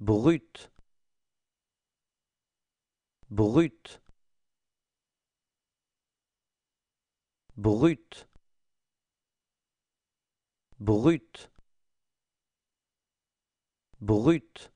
Brut Brut Brut, Brut Brut.